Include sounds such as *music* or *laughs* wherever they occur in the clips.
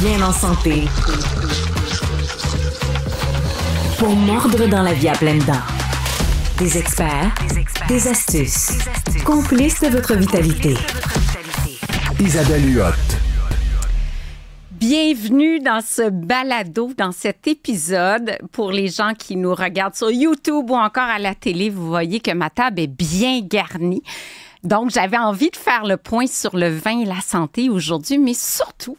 Bien en santé. Pour mordre dans la vie à pleines dents. Des experts, des, astuces, complices de votre vitalité. Isabelle Huot. Bienvenue dans ce balado, dans cet épisode. Pour les gens qui nous regardent sur YouTube ou encore à la télé, vous voyez que ma table est bien garnie. Donc, j'avais envie de faire le point sur le vin et la santé aujourd'hui, mais surtout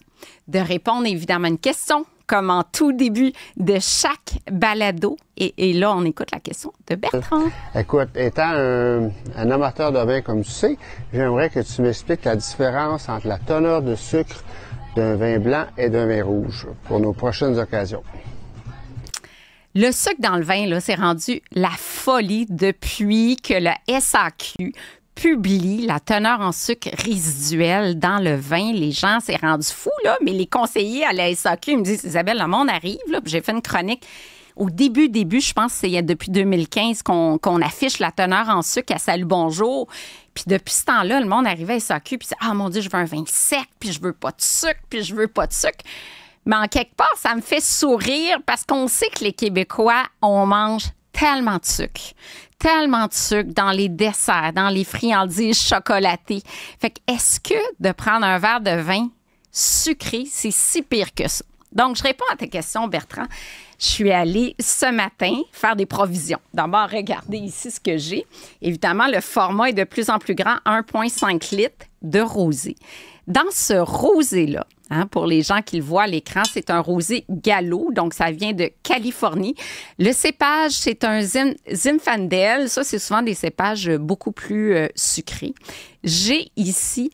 de répondre évidemment à une question, comme en tout début de chaque balado. Et, et là, on écoute la question de Bertrand. Euh, écoute, étant un, euh, un amateur de vin comme tu sais, j'aimerais que tu m'expliques la différence entre la teneur de sucre d'un vin blanc et d'un vin rouge pour nos prochaines occasions. Le sucre dans le vin, là, c'est rendu la folie depuis que le SAQ publie la teneur en sucre résiduelle dans le vin. Les gens, s'est rendu fou, là, mais les conseillers à la SAQ me disent Isabelle, le monde arrive, j'ai fait une chronique. Au début, début, je pense que c'est depuis 2015 qu'on affiche la teneur en sucre à Salut Bonjour. Puis depuis ce temps-là, le monde arrive à SAQ, puis Ah mon Dieu, je veux un vin sec, puis je veux pas de sucre, puis je veux pas de sucre. Mais en quelque part, ça me fait sourire parce qu'on sait que les Québécois, on mange tellement de sucre, tellement de sucre dans les desserts, dans les friandises chocolatées. Fait que est-ce que de prendre un verre de vin sucré, c'est si pire que ça? Donc, je réponds à ta question, Bertrand. Je suis allée ce matin faire des provisions. D'abord, regardez ici ce que j'ai. Évidemment, le format est de plus en plus grand, 1,5 litres de rosé. Dans ce rosé-là, Hein, pour les gens qui le voient à l'écran, c'est un rosé gallo, donc ça vient de Californie. Le cépage, c'est un Zinfandel. Ça, c'est souvent des cépages beaucoup plus euh, sucrés. J'ai ici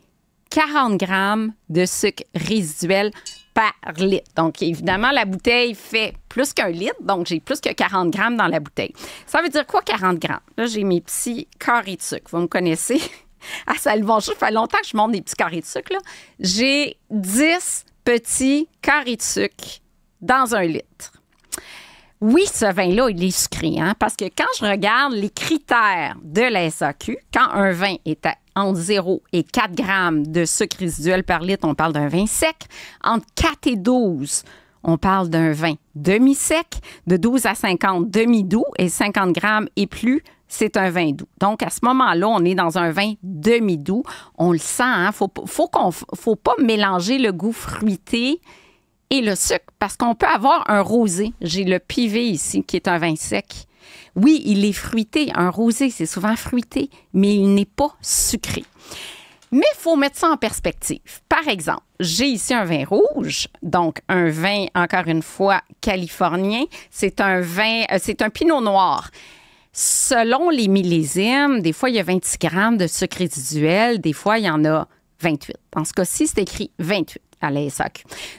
40 grammes de sucre résiduel par litre. Donc, évidemment, la bouteille fait plus qu'un litre, donc j'ai plus que 40 grammes dans la bouteille. Ça veut dire quoi 40 grammes? Là, j'ai mes petits carrés de sucre. Vous me connaissez? *laughs* à ah, Salvon. Ça fait longtemps que je monte des petits carrés de sucre. J'ai 10 petits carrés de sucre dans un litre. Oui, ce vin-là, il est sucré, hein, parce que quand je regarde les critères de la SAQ, quand un vin est entre 0 et 4 grammes de sucre résiduel par litre, on parle d'un vin sec. Entre 4 et 12, on parle d'un vin demi-sec. De 12 à 50, demi-doux et 50 grammes et plus, c'est un vin doux. Donc, à ce moment-là, on est dans un vin demi-doux. On le sent, hein. Faut, faut qu'on, faut pas mélanger le goût fruité et le sucre parce qu'on peut avoir un rosé. J'ai le pivé ici qui est un vin sec. Oui, il est fruité. Un rosé, c'est souvent fruité, mais il n'est pas sucré. Mais il faut mettre ça en perspective. Par exemple, j'ai ici un vin rouge, donc un vin, encore une fois, californien. C'est un vin, euh, c'est un pinot noir selon les millésimes, des fois, il y a 26 grammes de sucre résiduel, des fois, il y en a 28. Dans ce cas-ci, c'est écrit 28 à la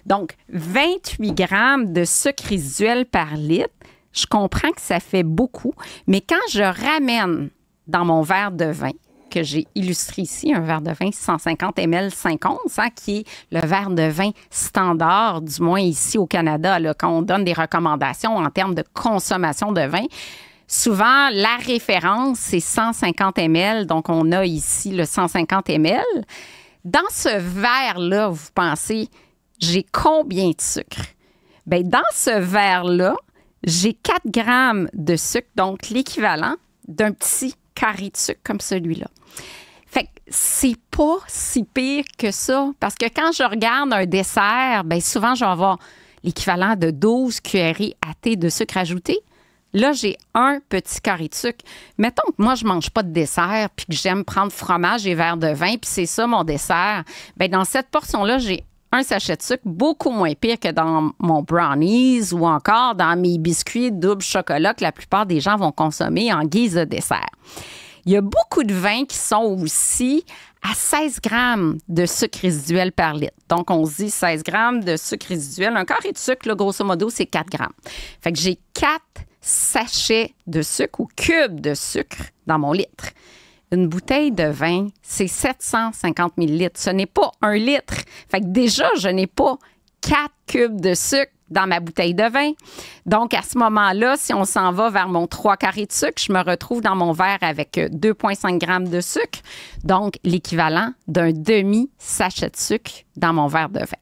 Donc, 28 grammes de sucre résiduel par litre, je comprends que ça fait beaucoup, mais quand je ramène dans mon verre de vin, que j'ai illustré ici, un verre de vin 150 ml 50, hein, qui est le verre de vin standard, du moins ici au Canada, quand on donne des recommandations en termes de consommation de vin. Souvent, la référence, c'est 150 ml. Donc, on a ici le 150 ml. Dans ce verre-là, vous pensez, j'ai combien de sucre? Bien, dans ce verre-là, j'ai 4 grammes de sucre, donc l'équivalent d'un petit carré de sucre comme celui-là. Fait que c'est pas si pire que ça, parce que quand je regarde un dessert, bien souvent, je vais avoir l'équivalent de 12 cuillerées à thé de sucre ajouté. Là, j'ai un petit carré de sucre. Mettons que moi, je ne mange pas de dessert, puis que j'aime prendre fromage et verre de vin, puis c'est ça mon dessert. Bien, dans cette portion-là, j'ai un sachet de sucre, beaucoup moins pire que dans mon brownies ou encore dans mes biscuits double chocolat que la plupart des gens vont consommer en guise de dessert. Il y a beaucoup de vins qui sont aussi à 16 grammes de sucre résiduel par litre. Donc, on se dit 16 grammes de sucre résiduel. Un carré de sucre, grosso modo, c'est 4 grammes. Fait que j'ai 4 sachet de sucre ou cube de sucre dans mon litre. Une bouteille de vin, c'est 750 millilitres. Ce n'est pas un litre. Fait que déjà, je n'ai pas quatre cubes de sucre dans ma bouteille de vin. Donc, à ce moment-là, si on s'en va vers mon 3 carrés de sucre, je me retrouve dans mon verre avec 2,5 euh, grammes de sucre, donc l'équivalent d'un demi-sachet de sucre dans mon verre de vin.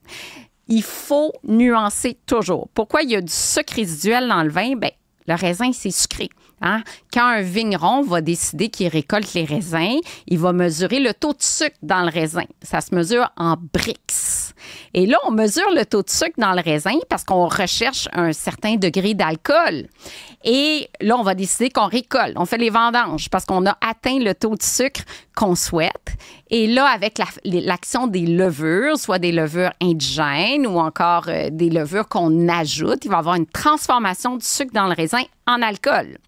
Il faut nuancer toujours. Pourquoi il y a du sucre résiduel dans le vin? Bien, le raisin, c'est sucré. Hein? Quand un vigneron va décider qu'il récolte les raisins, il va mesurer le taux de sucre dans le raisin. Ça se mesure en brix. Et là, on mesure le taux de sucre dans le raisin parce qu'on recherche un certain degré d'alcool. Et là, on va décider qu'on récolte. On fait les vendanges parce qu'on a atteint le taux de sucre qu'on souhaite. Et là, avec l'action des levures, soit des levures indigènes ou encore euh, des levures qu'on ajoute, il va y avoir une transformation du sucre dans le raisin en alcool.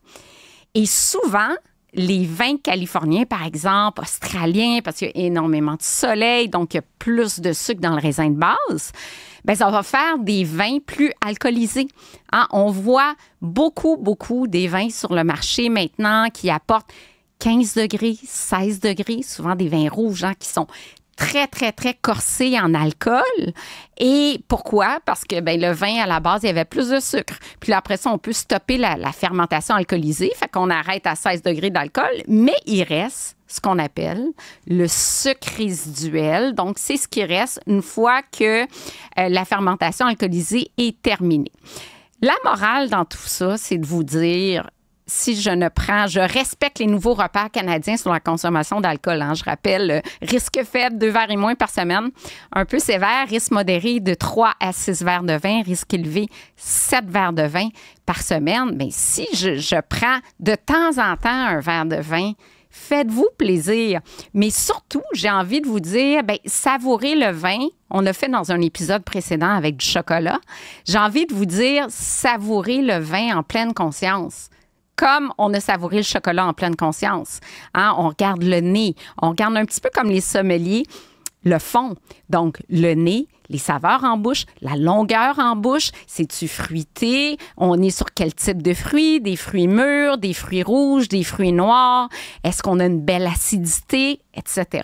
Et souvent, les vins californiens, par exemple, australiens, parce qu'il y a énormément de soleil, donc il y a plus de sucre dans le raisin de base, ben ça va faire des vins plus alcoolisés. Hein, on voit beaucoup, beaucoup des vins sur le marché maintenant qui apportent 15 degrés, 16 degrés, souvent des vins rouges hein, qui sont très, très, très corsé en alcool. Et pourquoi? Parce que ben, le vin, à la base, il y avait plus de sucre. Puis après ça, on peut stopper la, fermentation alcoolisée. Fait qu'on arrête à 16 degrés d'alcool, mais il reste ce qu'on appelle le sucre résiduel. Donc, c'est ce qui reste une fois que euh, la fermentation alcoolisée est terminée. La morale dans tout ça, c'est de vous dire, si je ne prends, je respecte les nouveaux repères canadiens sur la consommation d'alcool. Hein. Je rappelle, euh, risque faible, deux verres et moins par semaine. Un peu sévère, risque modéré de 3 à 6 verres de vin, risque élevé, 7 verres de vin par semaine. Mais si je, prends de temps en temps un verre de vin, faites-vous plaisir. Mais surtout, j'ai envie de vous dire, savourer ben, savourez le vin. On l'a fait dans un épisode précédent avec du chocolat. J'ai envie de vous dire, savourez le vin en pleine conscience comme on a savouré le chocolat en pleine conscience. Hein? On regarde le nez, on regarde un petit peu comme les sommeliers le fond. Donc, le nez, les saveurs en bouche, la longueur en bouche, c'est-tu fruité? On est sur quel type de fruits? Des fruits mûrs, des fruits rouges, des fruits noirs? Est-ce qu'on a une belle acidité, etc.?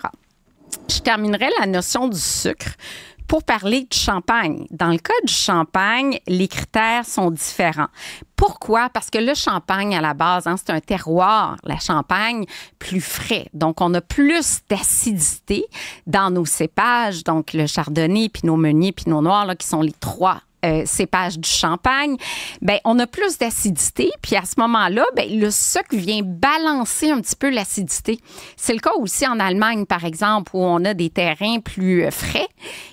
Je terminerai la notion du sucre pour parler de champagne. Dans le cas du champagne, les critères sont différents. Pourquoi? Parce que le champagne, à la base, hein, c'est un terroir, la champagne, plus frais. Donc, on a plus d'acidité dans nos cépages, donc le chardonnay, pinot meunier, pinot noir, là, qui sont les trois euh, cépage du champagne, ben on a plus d'acidité. Puis à ce moment-là, ben, le sucre vient balancer un petit peu l'acidité. C'est le cas aussi en Allemagne, par exemple, où on a des terrains plus frais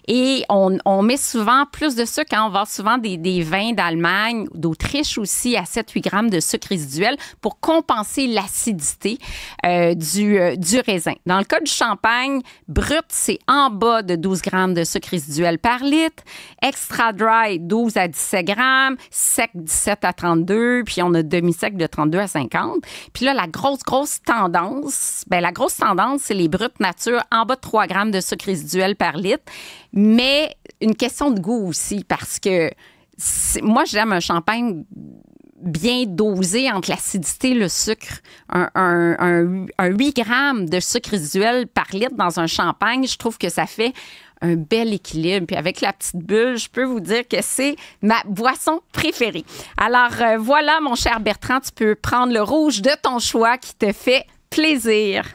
et on, met souvent plus de sucre. Hein. On va souvent des, vins d'Allemagne, d'Autriche aussi, à 7-8 grammes de sucre résiduel pour compenser l'acidité euh, du, euh, du raisin. Dans le cas du champagne, brut, c'est en bas de 12 grammes de sucre résiduel par litre. Extra dry, 12 à 17 grammes, sec 17 à 32, puis on a demi-sec de 32 à 50. Puis là, la grosse, grosse tendance, ben la grosse tendance, c'est les brutes nature en bas de 3 grammes de sucre résiduel par litre. Mais une question de goût aussi, parce que moi, j'aime un champagne bien dosé entre l'acidité et le sucre. Un, 8 grammes de sucre résiduel par litre dans un champagne, je trouve que ça fait un bel équilibre. Puis avec la petite bulle, je peux vous dire que c'est ma boisson préférée. Alors euh, voilà, mon cher Bertrand, tu peux prendre le rouge de ton choix qui te fait plaisir.